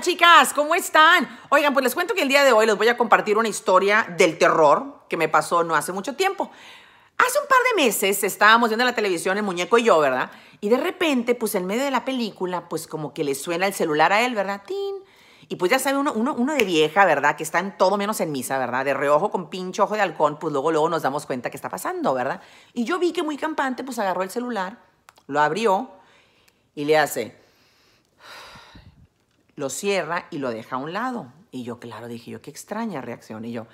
chicas, ¿cómo están? Oigan, pues les cuento que el día de hoy les voy a compartir una historia del terror que me pasó no hace mucho tiempo. Hace un par de meses estábamos viendo la televisión, el muñeco y yo, ¿verdad? Y de repente, pues en medio de la película, pues como que le suena el celular a él, ¿verdad? ¡Tin! Y pues ya sabe uno, de vieja, ¿verdad? Que está en todo menos en misa, ¿verdad? De reojo con pincho ojo de halcón, pues luego, luego nos damos cuenta que está pasando, ¿verdad? Y yo vi que muy campante, pues agarró el celular, lo abrió y le hace lo cierra y lo deja a un lado. Y yo, claro, dije yo, qué extraña reacción. Y yo,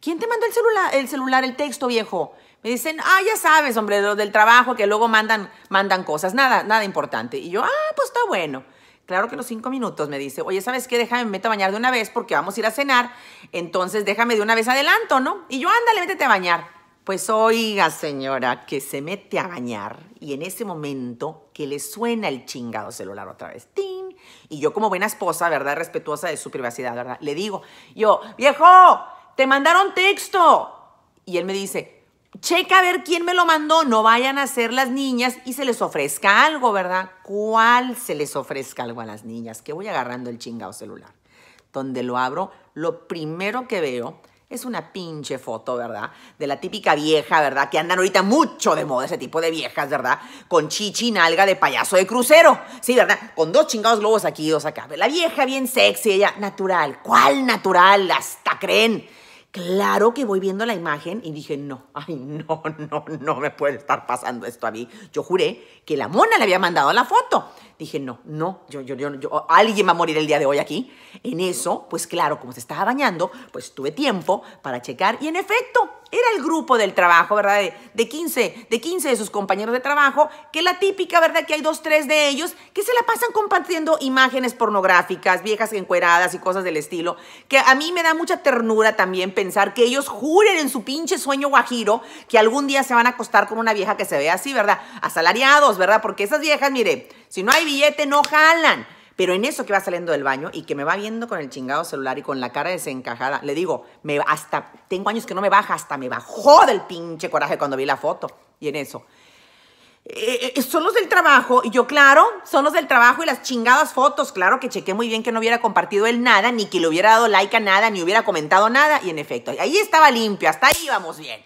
¿quién te mandó el celular, el celular, el texto, viejo? Me dicen, ah, ya sabes, hombre, lo del trabajo, que luego mandan, mandan cosas, nada, nada importante. Y yo, ah, pues está bueno. Claro que los cinco minutos me dice, oye, ¿sabes qué? Déjame, me a bañar de una vez porque vamos a ir a cenar. Entonces déjame de una vez adelanto, ¿no? Y yo, ándale, métete a bañar. Pues oiga, señora, que se mete a bañar y en ese momento que le suena el chingado celular otra vez. Y yo como buena esposa, ¿verdad? Respetuosa de su privacidad, ¿verdad? Le digo, yo, viejo, te mandaron texto. Y él me dice, checa a ver quién me lo mandó, no vayan a hacer las niñas y se les ofrezca algo, ¿verdad? ¿Cuál se les ofrezca algo a las niñas? Que voy agarrando el chingado celular. Donde lo abro, lo primero que veo es una pinche foto, ¿verdad? De la típica vieja, ¿verdad? Que andan ahorita mucho de moda ese tipo de viejas, ¿verdad? Con chichi nalga de payaso de crucero. Sí, ¿verdad? Con dos chingados globos aquí y dos acá. La vieja bien sexy, ella natural. ¿Cuál natural? Hasta creen Claro que voy viendo la imagen y dije, no, ay, no, no, no me puede estar pasando esto a mí. Yo juré que la mona le había mandado la foto. Dije, no, no, yo, yo, yo, alguien va a morir el día de hoy aquí. En eso, pues claro, como se estaba bañando, pues tuve tiempo para checar y en efecto, era el grupo del trabajo, ¿verdad? De, 15, de 15 de sus compañeros de trabajo, que la típica, ¿verdad? Que hay dos, tres de ellos que se la pasan compartiendo imágenes pornográficas, viejas encueradas y cosas del estilo, que a mí me da mucha ternura también pensar que ellos juren en su pinche sueño guajiro que algún día se van a acostar con una vieja que se vea así, ¿verdad? Asalariados, ¿verdad? Porque esas viejas, mire, si no hay billete no jalan. Pero en eso que va saliendo del baño y que me va viendo con el chingado celular y con la cara desencajada, le digo, me, hasta, tengo años que no me baja, hasta me bajó del pinche coraje cuando vi la foto. Y en eso. Eh, eh, eh, son los del trabajo, y yo, claro, son los del trabajo y las chingadas fotos. Claro que chequé muy bien que no hubiera compartido él nada, ni que le hubiera dado like a nada, ni hubiera comentado nada, y en efecto, ahí estaba limpio, hasta ahí íbamos bien.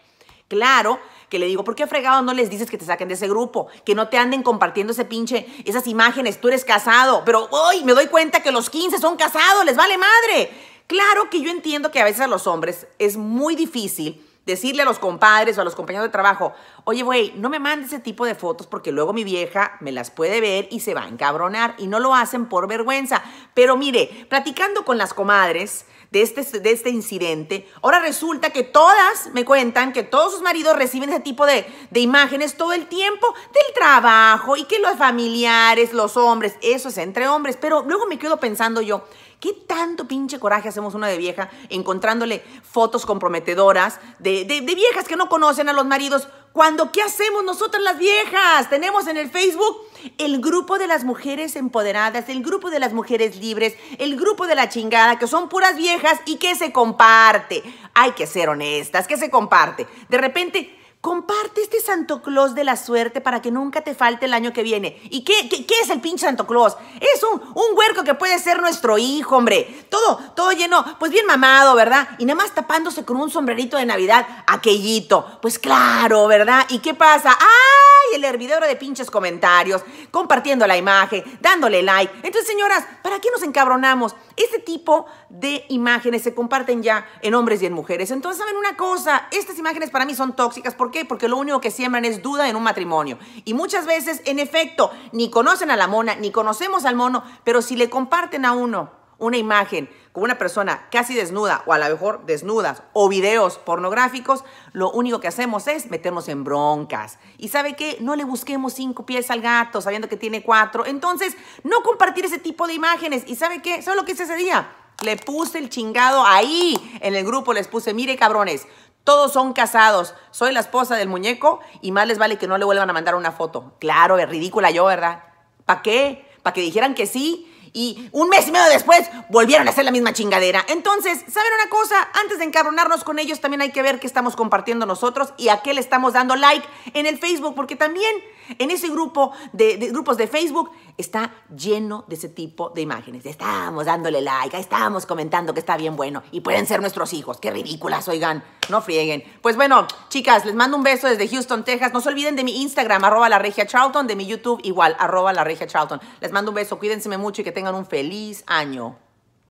Claro que le digo, ¿por qué fregado no les dices que te saquen de ese grupo? Que no te anden compartiendo ese pinche, esas imágenes, tú eres casado, pero hoy me doy cuenta que los 15 son casados, les vale madre. Claro que yo entiendo que a veces a los hombres es muy difícil decirle a los compadres o a los compañeros de trabajo, oye, güey, no me mandes ese tipo de fotos porque luego mi vieja me las puede ver y se va a encabronar y no lo hacen por vergüenza. Pero mire, platicando con las comadres, de este, de este incidente, ahora resulta que todas me cuentan que todos sus maridos reciben ese tipo de, de imágenes todo el tiempo del trabajo y que los familiares, los hombres, eso es entre hombres. Pero luego me quedo pensando yo, ¿Qué tanto pinche coraje hacemos una de vieja encontrándole fotos comprometedoras de, viejas que no conocen a los maridos? Cuando, ¿qué hacemos nosotras las viejas? Tenemos en el Facebook el grupo de las mujeres empoderadas, el grupo de las mujeres libres, el grupo de la chingada, que son puras viejas y que se comparte. Hay que ser honestas, que se comparte. De repente Comparte este Santo Claus de la suerte para que nunca te falte el año que viene. ¿Y qué, qué, es el pinche Santo Claus? Es un, un, huerco que puede ser nuestro hijo, hombre. Todo, todo lleno, pues bien mamado, ¿verdad? Y nada más tapándose con un sombrerito de Navidad, aquellito. Pues claro, ¿verdad? ¿Y qué pasa? ¡Ah! el hervidero de pinches comentarios, compartiendo la imagen, dándole like. Entonces, señoras, ¿para qué nos encabronamos? Este tipo de imágenes se comparten ya en hombres y en mujeres. Entonces, ¿saben una cosa? Estas imágenes para mí son tóxicas. ¿Por qué? Porque lo único que siembran es duda en un matrimonio. Y muchas veces, en efecto, ni conocen a la mona, ni conocemos al mono, pero si le comparten a uno una imagen con una persona casi desnuda o a lo mejor desnudas o videos pornográficos, lo único que hacemos es meternos en broncas. Y sabe qué, no le busquemos cinco pies al gato sabiendo que tiene cuatro. Entonces, no compartir ese tipo de imágenes. Y sabe qué, ¿sabe lo que hice ese día? Le puse el chingado ahí en el grupo, les puse, mire cabrones, todos son casados. Soy la esposa del muñeco y más les vale que no le vuelvan a mandar una foto. Claro, es ridícula yo, ¿verdad? ¿Para qué? ¿Para que dijeran que sí? Y un mes y medio después volvieron a hacer la misma chingadera. Entonces, ¿saben una cosa? Antes de encabronarnos con ellos, también hay que ver qué estamos compartiendo nosotros y a qué le estamos dando like en el Facebook, porque también en ese grupo de, grupos de Facebook está lleno de ese tipo de imágenes. Estamos dándole like, estamos comentando que está bien bueno y pueden ser nuestros hijos. Qué ridículas, oigan, no frieguen. Pues bueno, chicas, les mando un beso desde Houston, Texas. No se olviden de mi Instagram, arroba la regia Charlton, de mi YouTube igual, arroba la regia Charlton. Les mando un beso, cuídense mucho y que tengan un feliz año.